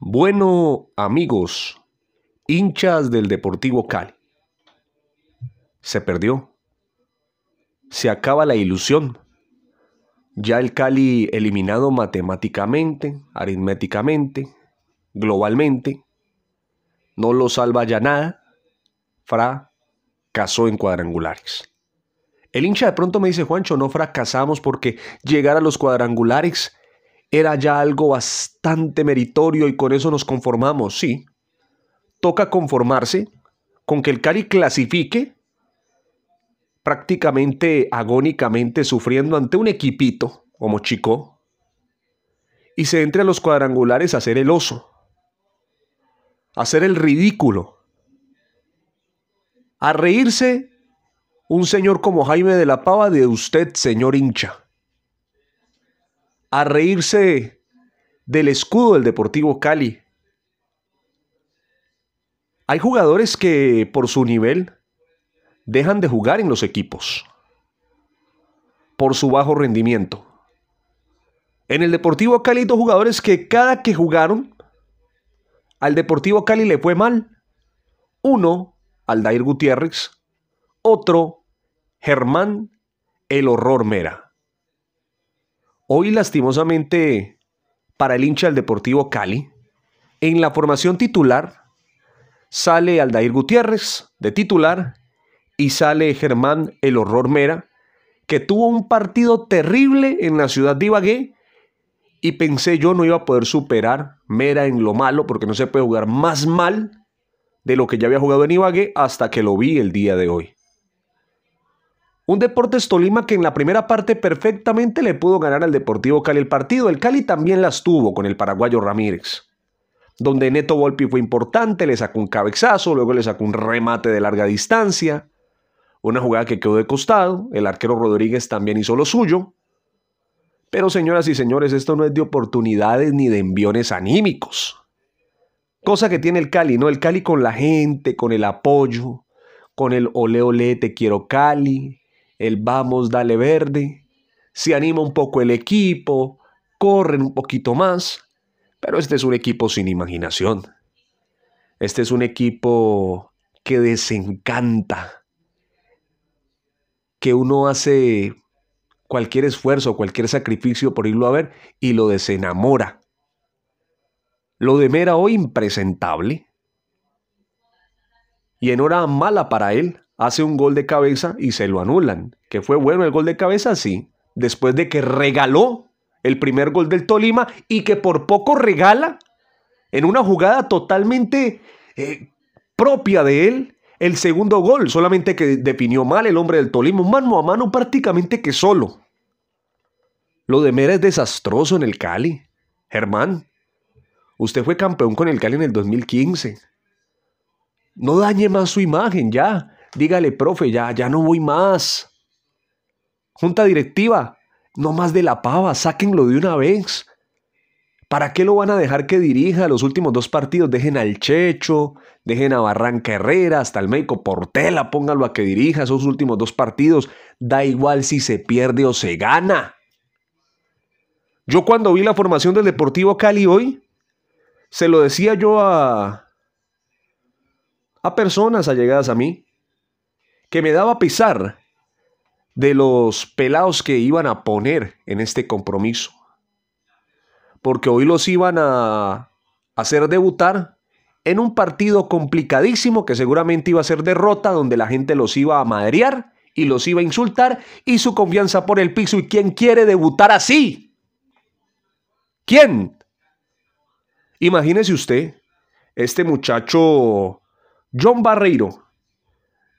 Bueno, amigos, hinchas del Deportivo Cali. Se perdió. Se acaba la ilusión. Ya el Cali eliminado matemáticamente, aritméticamente, globalmente. No lo salva ya nada. fra, Fracasó en cuadrangulares. El hincha de pronto me dice, Juancho, no fracasamos porque llegar a los cuadrangulares era ya algo bastante meritorio y con eso nos conformamos, sí. Toca conformarse con que el Cari clasifique prácticamente agónicamente sufriendo ante un equipito como Chico y se entre a los cuadrangulares a hacer el oso, a hacer el ridículo, a reírse un señor como Jaime de la Pava de usted, señor hincha a reírse del escudo del Deportivo Cali. Hay jugadores que por su nivel dejan de jugar en los equipos, por su bajo rendimiento. En el Deportivo Cali dos jugadores que cada que jugaron, al Deportivo Cali le fue mal. Uno, Aldair Gutiérrez, otro, Germán El Horror Mera. Hoy lastimosamente para el hincha del Deportivo Cali, en la formación titular sale Aldair Gutiérrez de titular y sale Germán El Horror Mera, que tuvo un partido terrible en la ciudad de Ibagué y pensé yo no iba a poder superar Mera en lo malo porque no se puede jugar más mal de lo que ya había jugado en Ibagué hasta que lo vi el día de hoy. Un Deportes Tolima que en la primera parte perfectamente le pudo ganar al Deportivo Cali el partido. El Cali también las tuvo con el paraguayo Ramírez. Donde Neto Volpi fue importante, le sacó un cabezazo, luego le sacó un remate de larga distancia. Una jugada que quedó de costado. El arquero Rodríguez también hizo lo suyo. Pero señoras y señores, esto no es de oportunidades ni de enviones anímicos. Cosa que tiene el Cali, ¿no? El Cali con la gente, con el apoyo, con el ole ole te quiero Cali, el vamos, dale verde, se anima un poco el equipo, corren un poquito más, pero este es un equipo sin imaginación. Este es un equipo que desencanta, que uno hace cualquier esfuerzo, cualquier sacrificio por irlo a ver y lo desenamora. Lo de Mera hoy impresentable. Y en hora mala para él, hace un gol de cabeza y se lo anulan. Que fue bueno el gol de cabeza, sí. Después de que regaló el primer gol del Tolima y que por poco regala en una jugada totalmente eh, propia de él el segundo gol. Solamente que definió mal el hombre del Tolima, mano a mano prácticamente que solo. Lo de Mera es desastroso en el Cali. Germán, usted fue campeón con el Cali en el 2015. No dañe más su imagen ya. Dígale, profe, ya, ya no voy más. Junta directiva, no más de la pava, sáquenlo de una vez. ¿Para qué lo van a dejar que dirija los últimos dos partidos? Dejen al Checho, dejen a Barranca Herrera, hasta el médico Portela, póngalo a que dirija esos últimos dos partidos. Da igual si se pierde o se gana. Yo cuando vi la formación del Deportivo Cali hoy, se lo decía yo a, a personas allegadas a mí que me daba pesar de los pelados que iban a poner en este compromiso. Porque hoy los iban a hacer debutar en un partido complicadísimo que seguramente iba a ser derrota, donde la gente los iba a madrear y los iba a insultar y su confianza por el piso. ¿Y quién quiere debutar así? ¿Quién? Imagínese usted, este muchacho John Barreiro,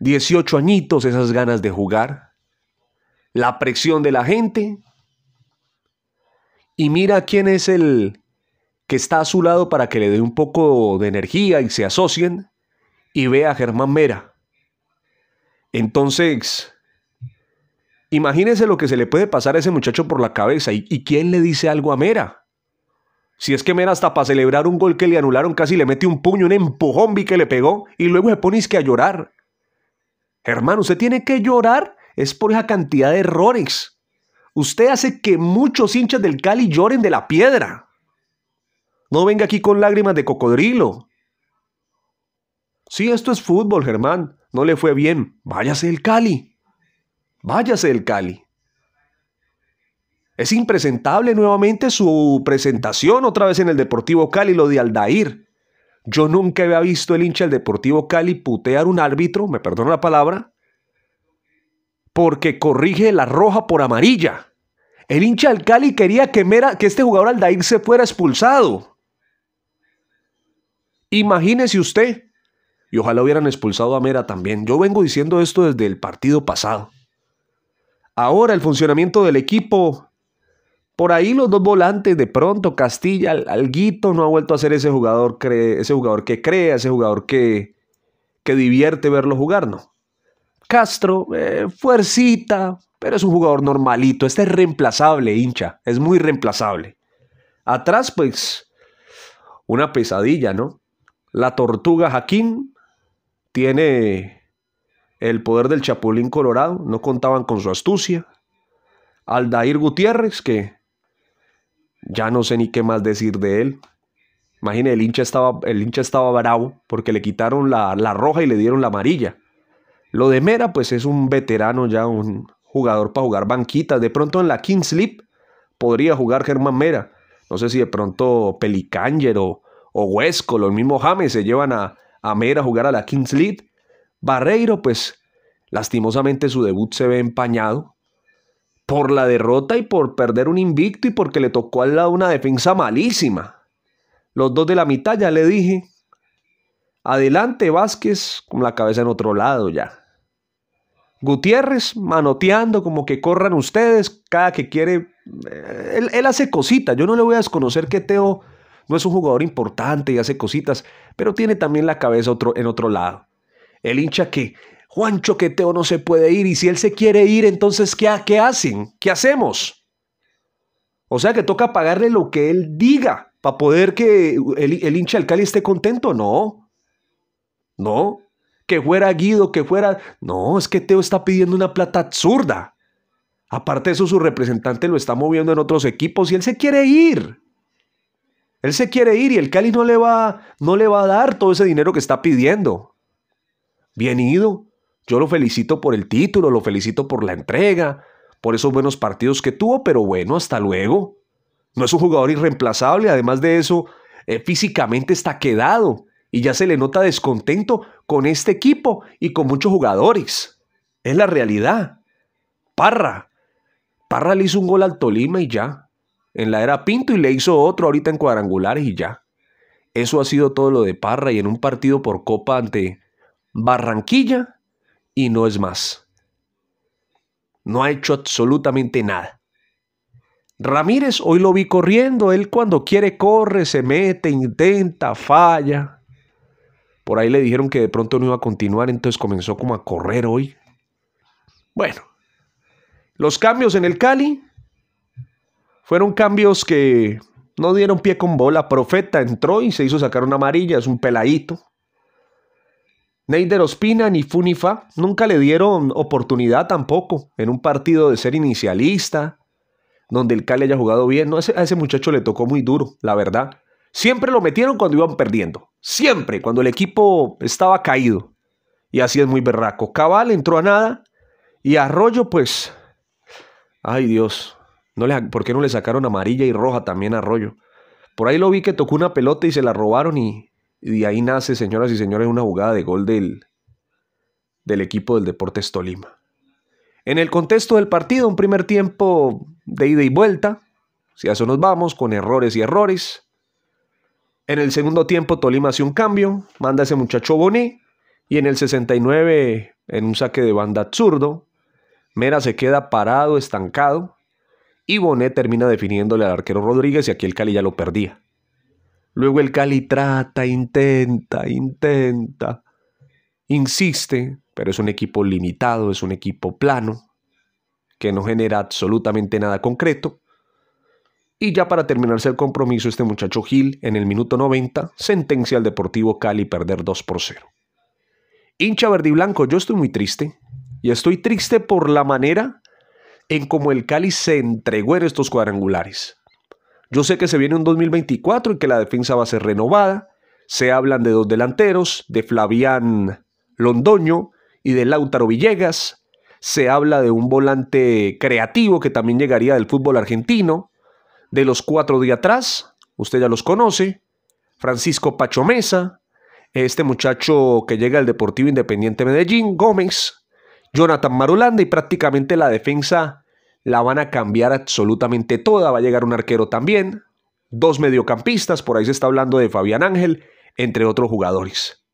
18 añitos, esas ganas de jugar, la presión de la gente. Y mira quién es el que está a su lado para que le dé un poco de energía y se asocien y ve a Germán Mera. Entonces, imagínese lo que se le puede pasar a ese muchacho por la cabeza. ¿Y, quién le dice algo a Mera? Si es que Mera hasta para celebrar un gol que le anularon casi le mete un puño, un empujón vi que le pegó y luego se pone que a llorar. Hermano, usted tiene que llorar es por esa cantidad de errores. Usted hace que muchos hinchas del Cali lloren de la piedra. No venga aquí con lágrimas de cocodrilo. Sí, esto es fútbol, Germán. No le fue bien. Váyase el Cali. Váyase el Cali. Es impresentable nuevamente su presentación otra vez en el Deportivo Cali, lo de Aldair. Yo nunca había visto el hincha del Deportivo Cali putear un árbitro, me perdono la palabra, porque corrige la roja por amarilla. El hincha del Cali quería que, Mera, que este jugador Aldair se fuera expulsado. Imagínese usted, y ojalá hubieran expulsado a Mera también. Yo vengo diciendo esto desde el partido pasado. Ahora el funcionamiento del equipo por ahí los dos volantes, de pronto, Castilla, Alguito no ha vuelto a ser ese jugador, ese jugador que crea, ese jugador que, divierte verlo jugar, ¿no? Castro, eh, fuercita, pero es un jugador normalito. Este es reemplazable, hincha. Es muy reemplazable. Atrás, pues, una pesadilla, ¿no? La tortuga Jaquín tiene el poder del Chapulín Colorado. No contaban con su astucia. Aldair Gutiérrez, que ya no sé ni qué más decir de él. Imagínense, el hincha estaba, el hincha estaba bravo porque le quitaron la, roja y le dieron la amarilla. Lo de Mera, pues es un veterano ya, un jugador para jugar banquitas. De pronto en la Kings League podría jugar Germán Mera. No sé si de pronto Pelicanger o, o Huesco, los mismos James se llevan a, a Mera a jugar a la Kings League. Barreiro, pues lastimosamente su debut se ve empañado por la derrota y por perder un invicto y porque le tocó al lado una defensa malísima. Los dos de la mitad ya le dije, adelante Vázquez con la cabeza en otro lado ya. Gutiérrez manoteando como que corran ustedes, cada que quiere, eh, él, hace cositas, yo no le voy a desconocer que Teo no es un jugador importante y hace cositas, pero tiene también la cabeza en otro lado. El hincha que Juan Choqueteo no se puede ir y si él se quiere ir, entonces ¿qué, qué hacen? ¿Qué hacemos? O sea que toca pagarle lo que él diga para poder que el, hincha del Cali esté contento. No, no, que fuera Guido, que fuera... No, es que Teo está pidiendo una plata absurda. Aparte de eso, su representante lo está moviendo en otros equipos y él se quiere ir. Él se quiere ir y el Cali no le va, no le va a dar todo ese dinero que está pidiendo. Bien ido. Yo lo felicito por el título, lo felicito por la entrega, por esos buenos partidos que tuvo, pero bueno, hasta luego. No es un jugador irreemplazable, además de eso, eh, físicamente está quedado y ya se le nota descontento con este equipo y con muchos jugadores. Es la realidad. Parra. Parra le hizo un gol al Tolima y ya. En la era Pinto y le hizo otro ahorita en cuadrangulares y ya. Eso ha sido todo lo de Parra y en un partido por Copa ante Barranquilla y no es más. No ha hecho absolutamente nada. Ramírez hoy lo vi corriendo, él cuando quiere corre, se mete, intenta, falla. Por ahí le dijeron que de pronto no iba a continuar, entonces comenzó como a correr hoy. Bueno, los cambios en el Cali fueron cambios que no dieron pie con bola. Profeta entró y se hizo sacar una amarilla, es un peladito. Neider Ospina ni Funifa nunca le dieron oportunidad tampoco en un partido de ser inicialista, donde el Cali haya jugado bien. No, a ese, muchacho le tocó muy duro, la verdad. Siempre lo metieron cuando iban perdiendo. Siempre, cuando el equipo estaba caído. Y así es muy berraco. Cabal entró a nada. Y Arroyo, pues. Ay Dios. ¿Por qué no le sacaron amarilla y roja también a Arroyo? Por ahí lo vi que tocó una pelota y se la robaron y, y de ahí nace, señoras y señores, una jugada de gol del, del equipo del Deportes Tolima. En el contexto del partido, un primer tiempo de ida y vuelta, si a eso nos vamos, con errores y errores. En el segundo tiempo, Tolima hace un cambio, manda ese muchacho Boné, y en el 69, en un saque de banda absurdo, Mera se queda parado, estancado, y Boné termina definiéndole al arquero Rodríguez y aquí el Cali ya lo perdía. Luego el Cali trata, intenta, intenta, insiste, pero es un equipo limitado, es un equipo plano, que no genera absolutamente nada concreto. Y ya para terminarse el compromiso, este muchacho Gil, en el minuto 90, sentencia al Deportivo Cali perder 2 por 0. Hincha verde y blanco, yo estoy muy triste. Y estoy triste por la manera en cómo el Cali se entregó en estos cuadrangulares. Yo sé que se viene un 2024 y que la defensa va a ser renovada. Se hablan de dos delanteros, de Flavián Londoño y de Lautaro Villegas. Se habla de un volante creativo que también llegaría del fútbol argentino. De los cuatro de atrás, usted ya los conoce, Francisco Pachomesa, este muchacho que llega al Deportivo Independiente Medellín, Gómez, Jonathan Marulanda y prácticamente la defensa la van a cambiar absolutamente toda. Va a llegar un arquero también, dos mediocampistas, por ahí se está hablando de Fabián Ángel, entre otros jugadores.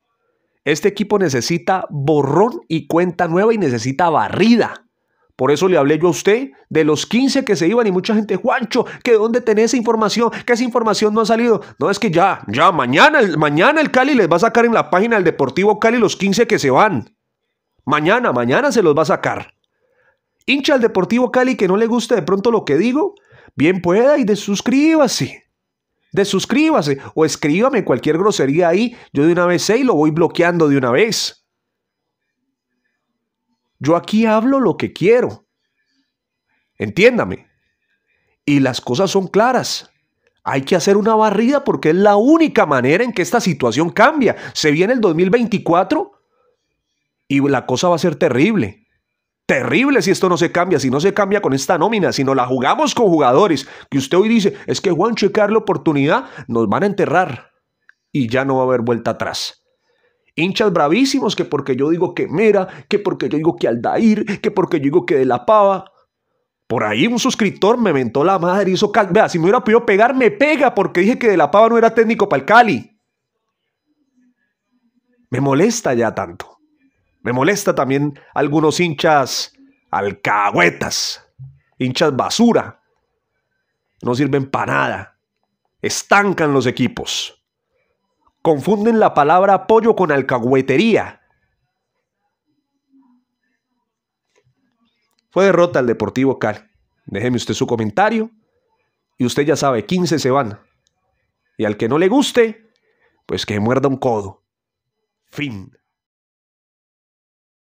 Este equipo necesita borrón y cuenta nueva y necesita barrida. Por eso le hablé yo a usted de los 15 que se iban y mucha gente, Juancho, que dónde tenés esa información, que esa información no ha salido. No, es que ya, ya, mañana, mañana el Cali les va a sacar en la página del Deportivo Cali los 15 que se van. Mañana, mañana se los va a sacar hincha al Deportivo Cali que no le guste de pronto lo que digo, bien pueda y desuscríbase. Desuscríbase o escríbame cualquier grosería ahí. Yo de una vez sé y lo voy bloqueando de una vez. Yo aquí hablo lo que quiero. Entiéndame. Y las cosas son claras. Hay que hacer una barrida porque es la única manera en que esta situación cambia. Se viene el 2024 y la cosa va a ser terrible. Terrible si esto no se cambia, si no se cambia con esta nómina, si no la jugamos con jugadores que usted hoy dice, es que Juancho checar la oportunidad, nos van a enterrar y ya no va a haber vuelta atrás. Hinchas bravísimos que porque yo digo que Mera, que porque yo digo que Aldair, que porque yo digo que de la pava. Por ahí un suscriptor me mentó la madre, hizo cal... Vea, si me hubiera podido pegar, me pega porque dije que de la pava no era técnico para el Cali. Me molesta ya tanto. Me molesta también algunos hinchas alcahuetas, hinchas basura. No sirven para nada. Estancan los equipos. Confunden la palabra apoyo con alcahuetería. Fue derrota al Deportivo Cal, Déjeme usted su comentario. Y usted ya sabe, 15 se van. Y al que no le guste, pues que muerda un codo. Fin.